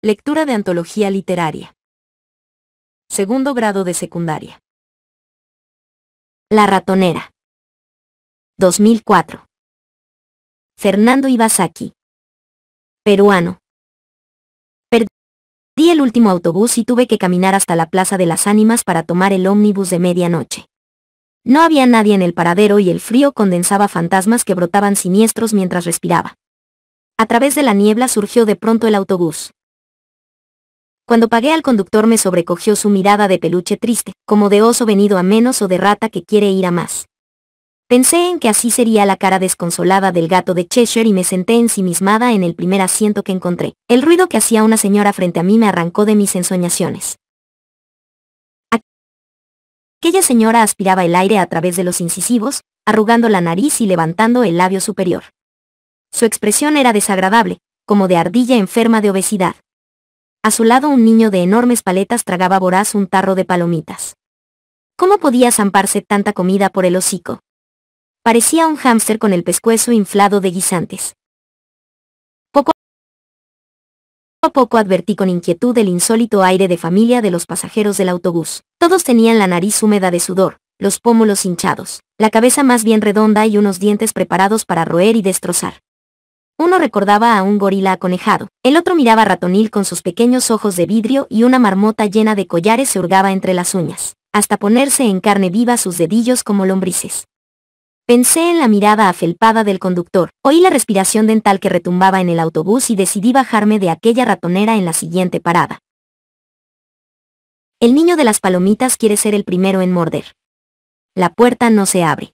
Lectura de antología literaria. Segundo grado de secundaria. La ratonera. 2004. Fernando Ibasaki. Peruano. Perdí el último autobús y tuve que caminar hasta la Plaza de las Ánimas para tomar el ómnibus de medianoche. No había nadie en el paradero y el frío condensaba fantasmas que brotaban siniestros mientras respiraba. A través de la niebla surgió de pronto el autobús. Cuando pagué al conductor me sobrecogió su mirada de peluche triste, como de oso venido a menos o de rata que quiere ir a más. Pensé en que así sería la cara desconsolada del gato de Cheshire y me senté ensimismada en el primer asiento que encontré. El ruido que hacía una señora frente a mí me arrancó de mis ensoñaciones. Aquella señora aspiraba el aire a través de los incisivos, arrugando la nariz y levantando el labio superior. Su expresión era desagradable, como de ardilla enferma de obesidad. A su lado un niño de enormes paletas tragaba voraz un tarro de palomitas. ¿Cómo podía zamparse tanta comida por el hocico? Parecía un hámster con el pescuezo inflado de guisantes. Poco a poco advertí con inquietud el insólito aire de familia de los pasajeros del autobús. Todos tenían la nariz húmeda de sudor, los pómulos hinchados, la cabeza más bien redonda y unos dientes preparados para roer y destrozar. Uno recordaba a un gorila aconejado, el otro miraba Ratonil con sus pequeños ojos de vidrio y una marmota llena de collares se hurgaba entre las uñas, hasta ponerse en carne viva sus dedillos como lombrices. Pensé en la mirada afelpada del conductor, oí la respiración dental que retumbaba en el autobús y decidí bajarme de aquella ratonera en la siguiente parada. El niño de las palomitas quiere ser el primero en morder. La puerta no se abre.